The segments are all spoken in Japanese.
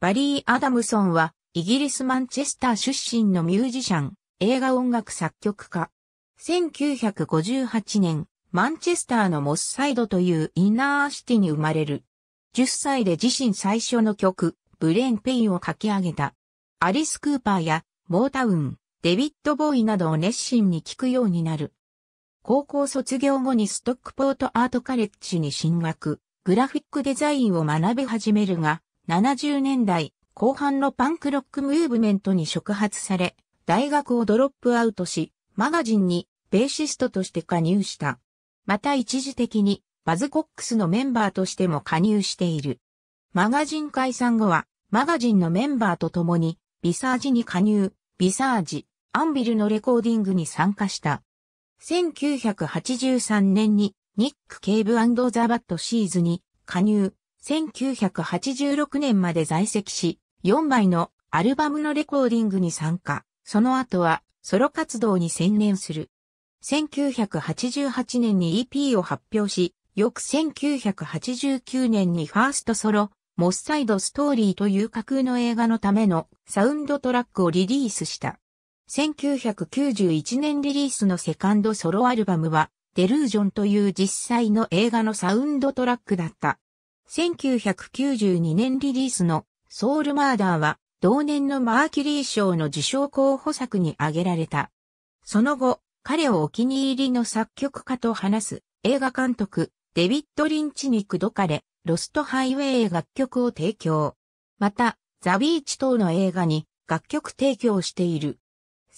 バリー・アダムソンは、イギリスマンチェスター出身のミュージシャン、映画音楽作曲家。1958年、マンチェスターのモスサイドというインナーシティに生まれる。10歳で自身最初の曲、ブレン・ペインを書き上げた。アリス・クーパーや、モータウン、デビッド・ボーイなどを熱心に聴くようになる。高校卒業後にストックポートアートカレッジに進学、グラフィックデザインを学び始めるが、70年代後半のパンクロックムーブメントに触発され、大学をドロップアウトし、マガジンにベーシストとして加入した。また一時的にバズコックスのメンバーとしても加入している。マガジン解散後は、マガジンのメンバーと共に、ビサージに加入、ビサージ、アンビルのレコーディングに参加した。1983年に、ニック・ケイブザ・バット・シーズに加入、1986年まで在籍し、4枚のアルバムのレコーディングに参加、その後はソロ活動に専念する。1988年に EP を発表し、翌1989年にファーストソロ、モッサイドストーリーという架空の映画のためのサウンドトラックをリリースした。1991年リリースのセカンドソロアルバムは、デルージョンという実際の映画のサウンドトラックだった。1992年リリースのソウルマーダーは同年のマーキュリー賞の受賞候補作に挙げられた。その後、彼をお気に入りの作曲家と話す映画監督デビッド・リンチに口説かれ、ロストハイウェイへ楽曲を提供。また、ザ・ビーチ等の映画に楽曲提供している。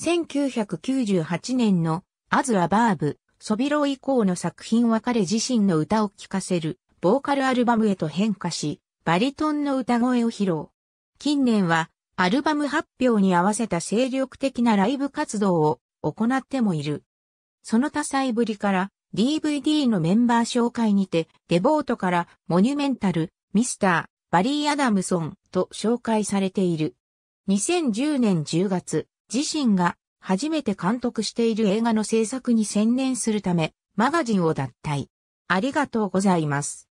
1998年のアズ・アバーブ、ソビロ以降の作品は彼自身の歌を聴かせるボーカルアルバムへと変化し、バリトンの歌声を披露。近年は、アルバム発表に合わせた精力的なライブ活動を行ってもいる。その多彩ぶりから、DVD のメンバー紹介にて、デボートからモニュメンタル、ミスター、バリー・アダムソンと紹介されている。2010年10月、自身が初めて監督している映画の制作に専念するため、マガジンを脱退。ありがとうございます。